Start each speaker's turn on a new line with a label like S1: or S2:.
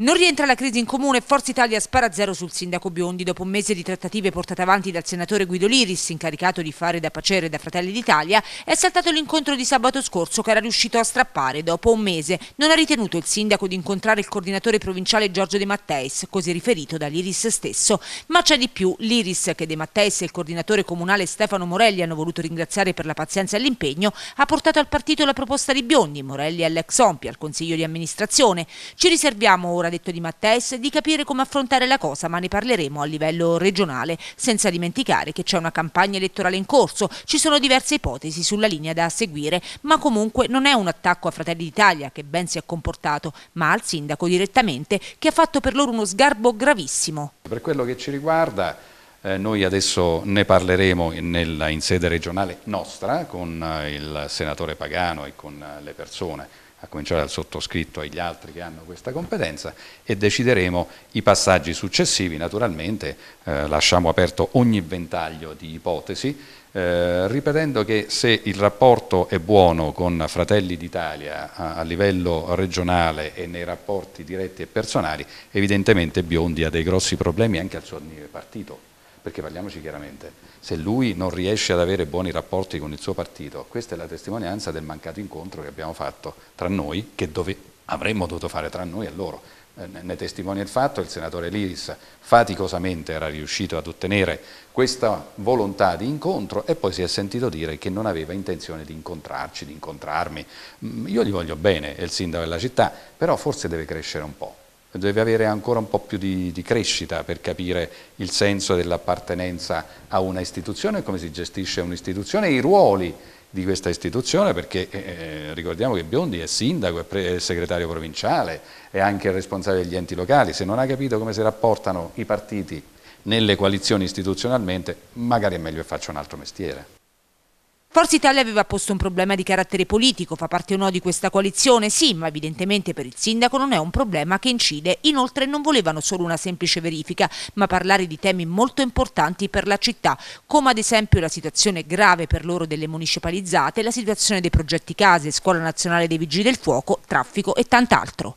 S1: Non rientra la crisi in comune, Forza Italia spara zero sul sindaco Biondi dopo un mese di trattative portate avanti dal senatore Guido Liris, incaricato di fare da pacere da Fratelli d'Italia, è saltato l'incontro di sabato scorso che era riuscito a strappare dopo un mese. Non ha ritenuto il sindaco di incontrare il coordinatore provinciale Giorgio De Matteis, così riferito da Liris stesso. Ma c'è di più, Liris, che De Matteis e il coordinatore comunale Stefano Morelli hanno voluto ringraziare per la pazienza e l'impegno, ha portato al partito la proposta di Biondi, Morelli all'ex Ompi, al consiglio di amministrazione. Ci riserviamo ora ancora detto di Matteis, di capire come affrontare la cosa, ma ne parleremo a livello regionale, senza dimenticare che c'è una campagna elettorale in corso, ci sono diverse ipotesi sulla linea da seguire, ma comunque non è un attacco a Fratelli d'Italia che ben si è comportato, ma al sindaco direttamente che ha fatto per loro uno sgarbo gravissimo.
S2: Per quello che ci riguarda eh, noi adesso ne parleremo in, nella, in, sede regionale nostra con eh, il senatore Pagano e con eh, le persone, a cominciare dal sottoscritto e gli altri che hanno questa competenza e decideremo i passaggi successivi. Naturalmente lasciamo aperto ogni ventaglio di ipotesi, ripetendo che se il rapporto è buono con Fratelli d'Italia a, a livello regionale e nei rapporti diretti e personali, evidentemente Biondi ha dei grossi problemi anche al suo partito perché parliamoci chiaramente, se lui non riesce ad avere buoni rapporti con il suo partito, questa è la testimonianza del mancato incontro che abbiamo fatto tra noi, che dove, avremmo dovuto fare tra noi e loro. Eh, ne testimonia il fatto che il senatore Liris faticosamente era riuscito ad ottenere questa volontà di incontro e poi si è sentito dire che non aveva intenzione di incontrarci, di incontrarmi. Mm, io gli voglio bene, è il sindaco della città, però forse deve crescere un po' deve avere ancora un po' più di, di crescita per capire il senso dell'appartenenza a una istituzione, come si gestisce un'istituzione e i ruoli di questa istituzione perché eh, eh ricordiamo che Biondi è sindaco, è, è, segretario provinciale, è anche il responsabile degli enti locali, se non ha capito come si rapportano i partiti nelle coalizioni istituzionalmente magari è meglio che faccia un altro mestiere.
S1: Forza Italia aveva posto un problema di carattere politico, fa parte o no di questa coalizione? Sì, ma evidentemente per il sindaco non è un problema che incide. Inoltre non volevano solo una semplice verifica, ma parlare di temi molto importanti per la città, come ad esempio la situazione grave per loro delle municipalizzate, la situazione dei progetti case, scuola nazionale dei vigili del fuoco, traffico e tant'altro.